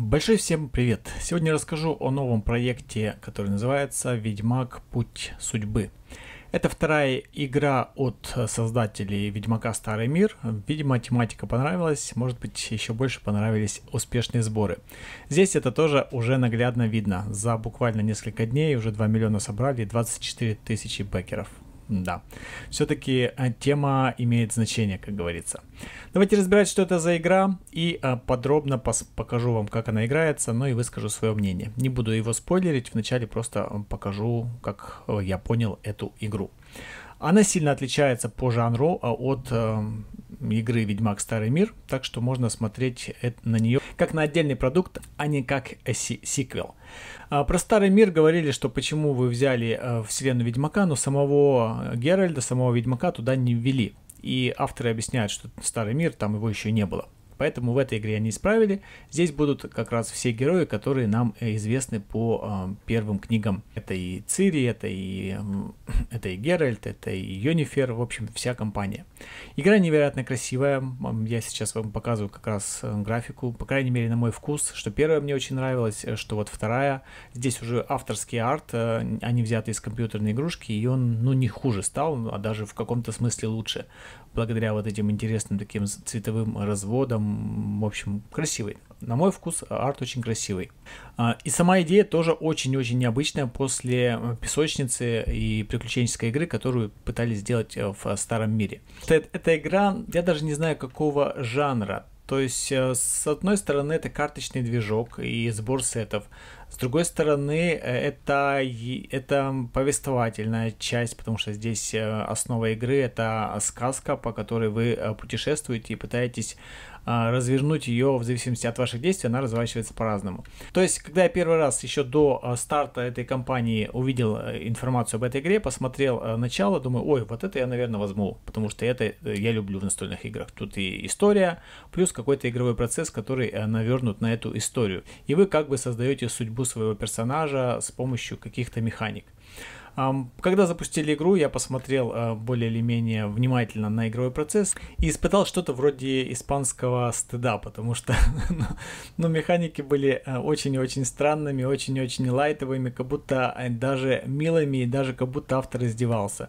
Большой всем привет! Сегодня расскажу о новом проекте, который называется «Ведьмак. Путь судьбы». Это вторая игра от создателей Ведьмака Старый Мир. Видимо, тематика понравилась, может быть, еще больше понравились успешные сборы. Здесь это тоже уже наглядно видно. За буквально несколько дней уже 2 миллиона собрали и 24 тысячи бэкеров. Да. Все-таки э, тема имеет значение, как говорится. Давайте разбирать, что это за игра, и э, подробно покажу вам, как она играется, но ну и выскажу свое мнение. Не буду его спойлерить, вначале просто э, покажу, как я понял эту игру. Она сильно отличается по жанру а, от э, игры Ведьмак Старый Мир, так что можно смотреть на нее как на отдельный продукт, а не как э, сиквел. А, про Старый Мир говорили, что почему вы взяли э, вселенную Ведьмака, но самого Геральда, самого Ведьмака туда не ввели. И авторы объясняют, что Старый Мир, там его еще не было. Поэтому в этой игре они исправили. Здесь будут как раз все герои, которые нам э, известны по э, первым книгам. Это и Цири, это и, э, это и Геральт, это и Йонифер, в общем, вся компания. Игра невероятно красивая. Я сейчас вам показываю как раз э, графику, по крайней мере, на мой вкус, что первая мне очень нравилась, э, что вот вторая. Здесь уже авторский арт, э, они взяты из компьютерной игрушки, и он, ну, не хуже стал, а даже в каком-то смысле лучше благодаря вот этим интересным таким цветовым разводам, в общем, красивый. На мой вкус арт очень красивый. А, и сама идея тоже очень-очень необычная после э, песочницы и приключенческой игры, которую пытались сделать э, в старом мире. Эта игра, я даже не знаю какого жанра. То есть, э, с одной стороны, это карточный движок и сбор сетов. С другой стороны, это, это повествовательная часть, потому что здесь основа игры — это сказка, по которой вы путешествуете и пытаетесь а, развернуть ее в зависимости от ваших действий, она разворачивается по-разному. То есть, когда я первый раз еще до а, старта этой кампании увидел э, информацию об этой игре, посмотрел э, начало, думаю, ой, вот это я, наверное, возьму, потому что это э, я люблю в настольных играх. Тут и история, плюс какой-то игровой процесс, который навернут на эту историю. И вы как бы создаете судьбу своего персонажа с помощью каких-то механик. Когда запустили игру, я посмотрел э, более или менее внимательно на игровой процесс и испытал что-то вроде испанского стыда, потому что ну, ну, механики были э, очень-очень странными, очень-очень лайтовыми, как будто э, даже милыми, и даже как будто автор издевался.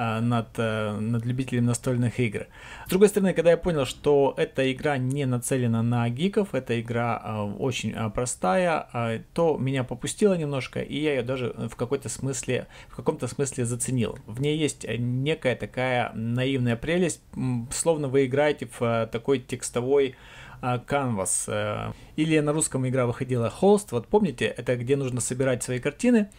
А, над, э, над любителем настольных игр. С другой стороны, когда я понял, что эта игра не нацелена на гиков, эта игра а, очень а, простая, то меня попустило немножко, и я ее даже э, в какой-то смысле, в каком-то смысле заценил. В ней есть э, некая такая наивная прелесть, словно вы играете в такой текстовой а, Canvas. Э, или на русском игра выходила Холст. Вот помните, это где нужно собирать свои картины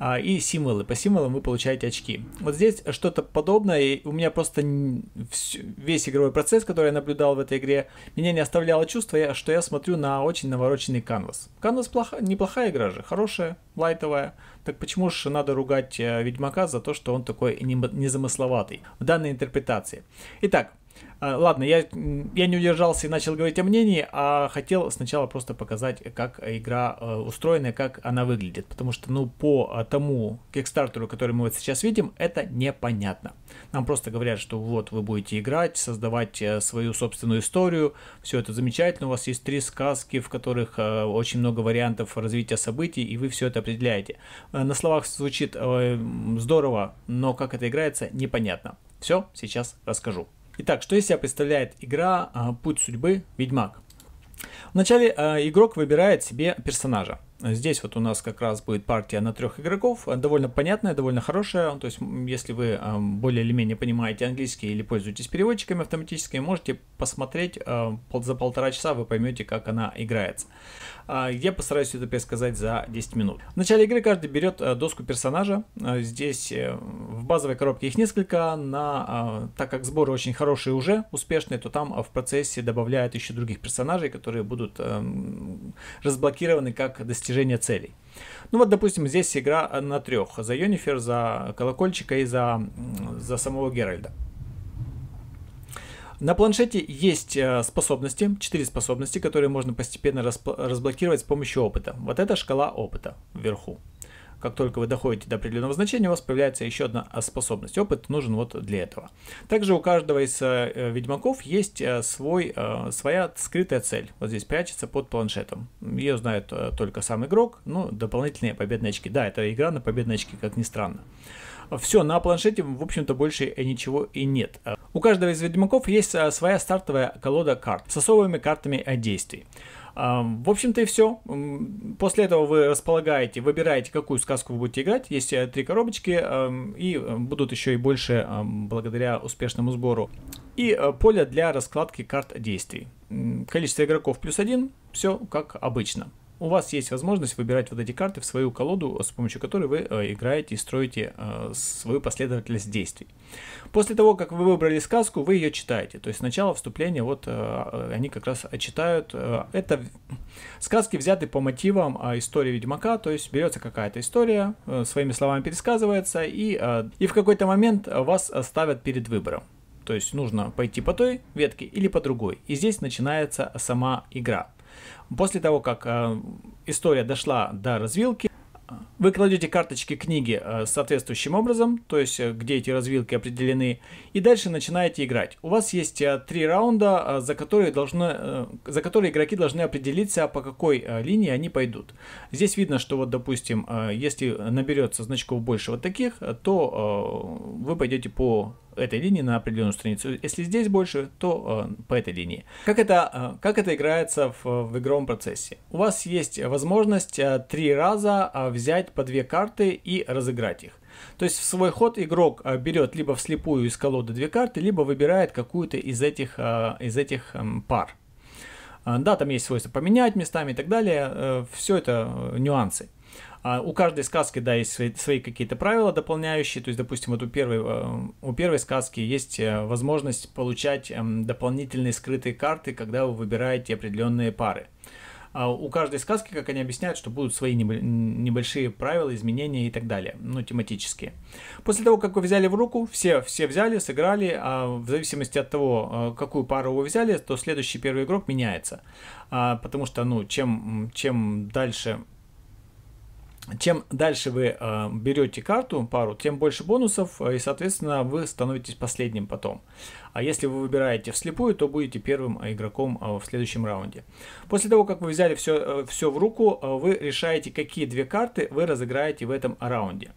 а, и символы. По символам вы получаете очки. Вот здесь что-то подобное. И у меня просто весь игровой процесс, который я наблюдал в этой игре, меня не оставляло чувство, что я смотрю на очень навороченный Canvas. Canvas плохо, неплохая игра же, хорошая, лайтовая. Так почему же надо ругать э, Ведьмака за то, что он такой незамысловатый в данной интерпретации? Итак, а, ладно, я, я не удержался и начал говорить о мнении, а хотел сначала просто показать, как игра э, устроена, как она выглядит. Потому что, ну, по а, тому кикстартеру, который мы вот сейчас видим, это непонятно. Нам просто говорят, что вот вы будете играть, создавать э, свою собственную историю. Все это замечательно. У вас есть три сказки, в которых э, очень много вариантов развития событий, и вы все это определяете. На словах звучит здорово, но как это играется, непонятно. Все, сейчас расскажу. Итак, что из себя представляет игра а, «Путь судьбы. Ведьмак»? Вначале а, игрок выбирает себе персонажа. Здесь вот у нас как раз будет партия на трех игроков, довольно понятная, довольно хорошая, то есть если вы эм, более или менее понимаете английский или пользуетесь переводчиками автоматическими, можете посмотреть э, за полтора часа, вы поймете, как она играется. А, я постараюсь это пересказать за 10 минут. В начале игры каждый берет э, доску персонажа, э, здесь в базовой коробке их несколько, на, так как сборы очень хорошие уже, успешные, то там в процессе добавляют еще других персонажей, которые будут эм, разблокированы как достижения достижения целей. Ну вот, допустим, здесь игра на трех. За Йонифер, за колокольчика и за, за самого Геральда. На планшете есть э, способности, 4 способности, которые можно постепенно разблокировать с помощью опыта. Вот эта шкала опыта вверху. Как только вы доходите до определенного значения, у вас появляется еще одна а, способность. Опыт нужен вот для этого. Также у каждого из э, э, ведьмаков есть э, свой, своя скрытая цель. Вот здесь прячется под планшетом. Ее знает только сам игрок, Ну, дополнительные победные очки. Да, это игра на победные очки, как ни странно. Все, на планшете, в общем-то, больше ничего и нет. У каждого из ведьмаков есть своя стартовая колода карт с особыми картами действий. В общем-то и все. После этого вы располагаете, выбираете, какую сказку вы будете играть. Есть э, три коробочки, и э, будут еще и больше благодаря успешному сбору. И э, поле для раскладки карт действий. Количество игроков плюс один, все как обычно у вас есть возможность выбирать вот эти карты в свою колоду, с помощью которой вы э, играете и строите э, свою последовательность действий. После того, как вы выбрали сказку, вы ее читаете. То есть сначала вступление, вот э, они как раз читают. Это сказки взяты по мотивам а истории Ведьмака, то есть берется какая-то история, своими словами пересказывается, и, и в какой-то момент вас ставят перед выбором. То есть нужно пойти по той ветке или по другой. И здесь начинается сама игра. После того, как э, история дошла до развилки, вы кладете карточки книги э, соответствующим образом, то есть э, где эти развилки определены, и дальше начинаете играть. У вас есть три раунда, за которые, должны, за которые игроки должны определиться, по какой линии они пойдут. Здесь видно, что вот, допустим, если наберется значков больше вот таких, то вы пойдете по этой линии на определенную страницу. Если здесь больше, то э, по этой линии. Как это, э, как это играется в, в игровом процессе? У вас есть возможность э, три раза взять по две карты и разыграть их. То есть в свой ход игрок берет либо вслепую из колоды две карты, либо выбирает какую-то из этих, из этих эм, пар. Да, там есть свойство поменять местами и так далее. Все это нюансы. А у каждой сказки, да, есть свои, свои какие-то правила дополняющие. То есть, допустим, вот у первой, э, у первой сказки есть э, возможность получать эм, дополнительные скрытые карты, когда вы выбираете определенные пары. А у каждой сказки, как они объясняют, что будут свои небольшие правила, изменения и так далее, ну, тематические. После того, как вы взяли в руку, все, все взяли, сыграли, а в зависимости от того, э, какую пару вы взяли, то следующий первый игрок меняется. А, потому что, ну, чем, чем дальше чем дальше вы э, берете карту, пару, тем больше бонусов, э, и, соответственно, вы становитесь последним потом. А если вы выбираете вслепую, то будете первым э, игроком э, в следующем раунде. После того, как вы взяли все, все в руку, вы решаете, какие две карты вы разыграете в этом раунде.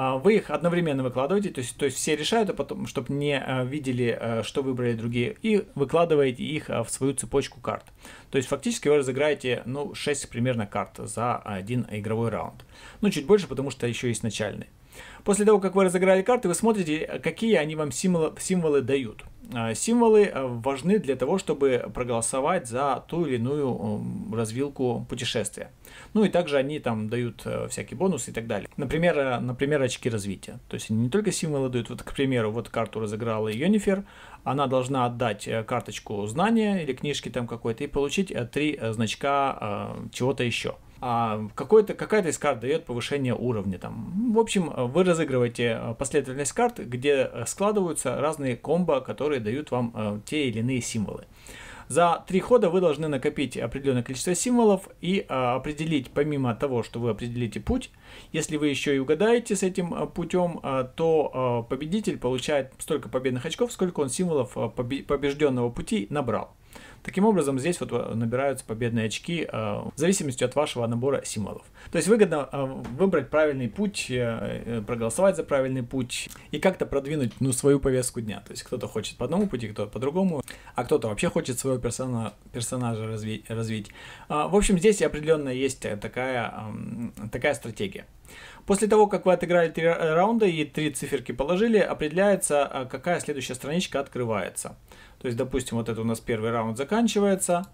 А, вы их одновременно выкладываете, то есть, то есть все решают, а потом, чтобы не а, видели, а, что выбрали другие, и выкладываете их в свою цепочку карт. То есть фактически вы разыграете ну, 6 примерно карт за один игровой раунд. Ну, чуть больше, потому что еще есть начальный. После того, как вы разыграли карты, вы смотрите, какие они вам символы, символы дают. А, символы э, важны для того, чтобы проголосовать за ту или иную развилку путешествия. Ну и также они там дают э, всякие бонусы и так далее. Например, э, например очки развития. То есть они не только символы дают. Вот, к примеру, вот карту разыграла Йонифер. Она должна отдать карточку знания или книжки там какой-то и получить три значка чего-то еще – а какой-то, какая-то из карт дает повышение уровня. Там. В общем, вы разыгрываете э, последовательность карт, где э, складываются разные комбо, которые дают вам э, те или иные символы. За три хода вы должны накопить определенное количество символов и определить, помимо того, что вы определите путь, если вы еще и угадаете с этим а, путем, а, то а, победитель получает столько победных очков, сколько он символов побежденного пути набрал. Таким образом, здесь вот набираются победные очки в зависимости от вашего набора символов. То есть выгодно выбрать правильный путь, э, э, проголосовать за правильный путь и как-то продвинуть ну, свою повестку дня. То есть кто-то хочет по одному пути, кто-то по другому, а кто-то вообще хочет своего персона, персонажа разви развить. В общем, здесь определенно есть такая, такая стратегия. После того, как вы отыграли три раунда и три циферки положили, определяется, а, какая следующая страничка открывается. То есть, допустим, вот это у нас первый раунд заканчивается.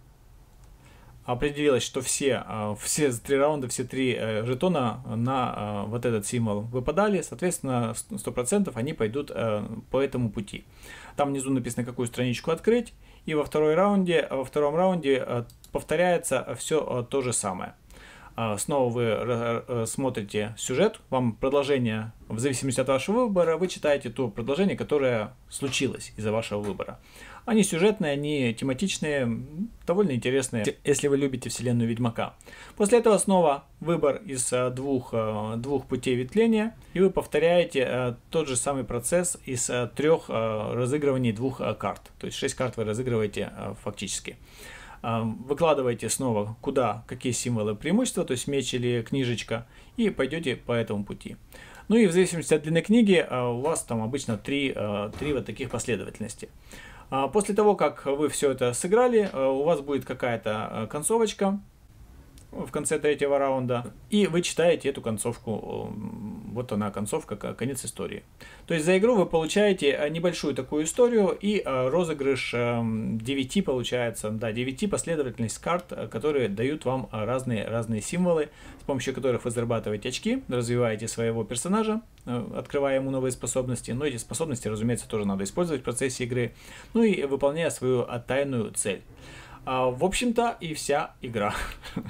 Определилось, что все, а, все три раунда, все три э, жетона на а, вот этот символ выпадали. Соответственно, 100% они пойдут э, по этому пути. Там внизу написано, какую страничку открыть. И во, второй раунде, во втором раунде э, повторяется все то же самое. А, снова вы э, смотрите сюжет, вам продолжение, в зависимости от вашего выбора, вы читаете то продолжение, которое случилось из-за вашего выбора. Они сюжетные, они тематичные, довольно интересные, если вы любите вселенную Ведьмака. После этого снова выбор из э, двух, э, двух путей ветвления, и вы повторяете тот же самый процесс из трех разыгрываний двух карт. То есть шесть карт вы разыгрываете фактически выкладываете снова, куда, какие символы преимущества, то есть меч или книжечка, и пойдете по этому пути. Ну и в зависимости от длины книги а, у вас там обычно три, а, три вот таких последовательности. А, после того, как вы все это сыграли, у вас будет какая-то концовочка, в конце третьего раунда, и вы читаете эту концовку. Эм, вот она, концовка, конец истории. То есть за игру вы получаете э, небольшую такую историю и э, розыгрыш 9, эм, получается, да, 9 последовательность карт, э, которые дают вам разные, разные символы, с помощью которых вы зарабатываете очки, развиваете своего персонажа, открывая ему новые способности. Но эти способности, разумеется, тоже надо использовать в процессе игры, ну и выполняя свою а, тайную цель. А, в общем-то и вся игра.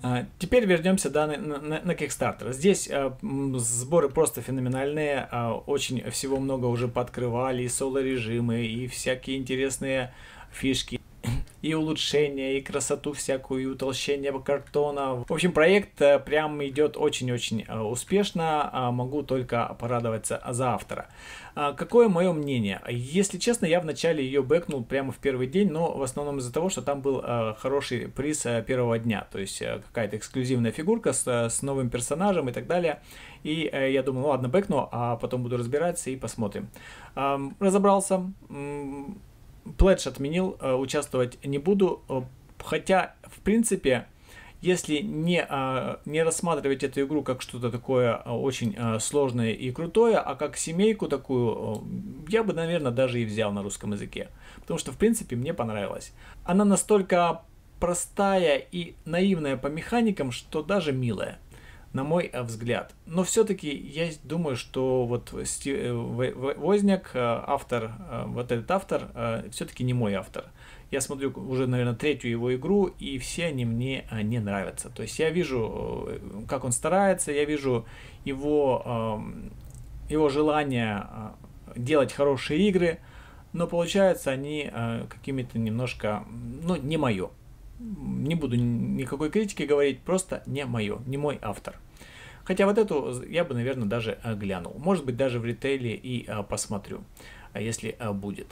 А, теперь вернемся да, на, на, на Kickstarter. Здесь э, сборы просто феноменальные, э, очень всего много уже подкрывали, и соло-режимы, и всякие интересные фишки и улучшения, и красоту всякую, и утолщение картона. В общем, проект э, прям идет очень-очень э, успешно, а могу только порадоваться за автора. А какое мое мнение? Если честно, я вначале ее бэкнул прямо в первый день, но в основном из-за того, что там был э, хороший приз первого дня, то есть какая-то эксклюзивная фигурка с, с новым персонажем и так далее. И я думал, ну ладно, бэкну, а потом буду разбираться и посмотрим. Разобрался, Pledge отменил, э, участвовать не буду. Э, хотя, в принципе, если не, э, не рассматривать эту игру как что-то такое очень сложное и крутое, а как семейку такую, я бы, наверное, даже и взял на русском языке. Потому что, в принципе, мне понравилась. Она настолько простая и наивная по механикам, что даже милая на мой э, взгляд. Но все-таки я думаю, что вот Стив, э, Возняк, э, автор, вот этот автор, все-таки не мой автор. Я смотрю уже, наверное, третью его игру, и все они мне не нравятся. То есть я вижу, как он старается, я вижу его, эм, его желание делать хорошие игры, но получаются они какими-то немножко, ну, не мое не буду никакой критики говорить, просто не мое, не мой автор. Хотя вот эту я бы, наверное, даже э, глянул. Может быть, даже в ритейле и э, посмотрю, а если э, будет.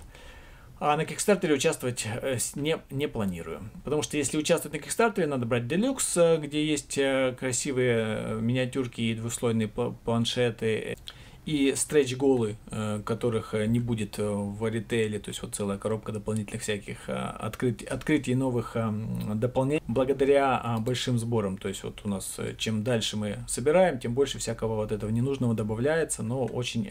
А на Кикстартере участвовать не, не планирую. Потому что если участвовать на Кикстартере, надо брать Deluxe, где есть красивые миниатюрки и двуслойные планшеты и стретч-голы, э, которых э, не будет э, в ритейле, то есть вот целая коробка дополнительных всяких открытий, открытий новых дополнений, благодаря а, большим сборам, то есть вот у нас чем дальше мы собираем, тем больше всякого вот этого ненужного добавляется, но очень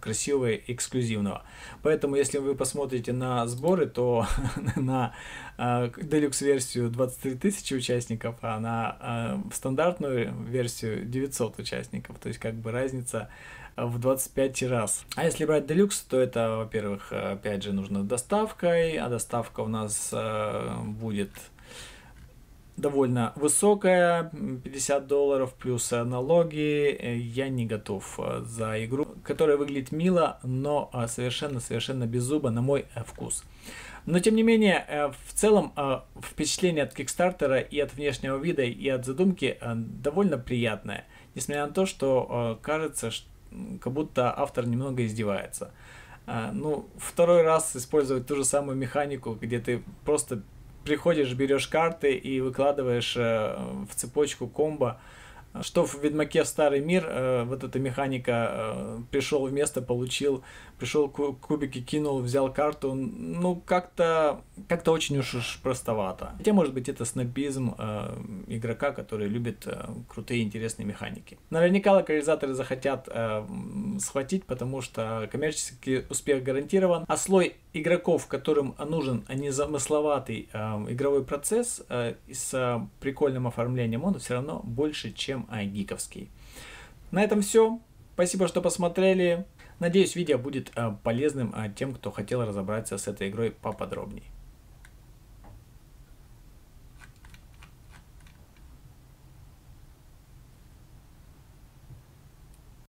красивого и эксклюзивного. Поэтому если вы посмотрите на сборы, то на делюкс-версию 23 тысячи участников, а на стандартную версию 900 участников, то есть как бы разница в 25 раз. А если брать делюкс, то это, во-первых, опять же, нужно с доставкой, а доставка у нас э, будет довольно высокая, 50 долларов плюс налоги. Я не готов э, за игру, которая выглядит мило, но э, совершенно-совершенно без зуба на мой вкус. Но тем не менее, в целом впечатление от Кикстартера и от внешнего вида, и от задумки довольно приятное. Несмотря на то, что кажется, что как будто автор немного издевается. А, ну, второй раз использовать ту же самую механику, где ты просто приходишь, берешь карты и выкладываешь э, в цепочку комбо. Что в Ведьмаке Старый мир, э, вот эта механика, э, пришел в место, получил, пришел кубики, кинул, взял карту, ну как-то как-то очень уж простовато. Хотя, может быть, это снобизм э, игрока, который любит э, крутые интересные механики. Наверняка локализаторы захотят э, схватить, потому что коммерческий успех гарантирован, а слой игроков, которым нужен а незамысловатый э, игровой процесс э, с э, прикольным оформлением, он все равно больше, чем э, гиковский. На этом все. Спасибо, что посмотрели. Надеюсь, видео будет э, полезным э, тем, кто хотел разобраться с этой игрой поподробнее.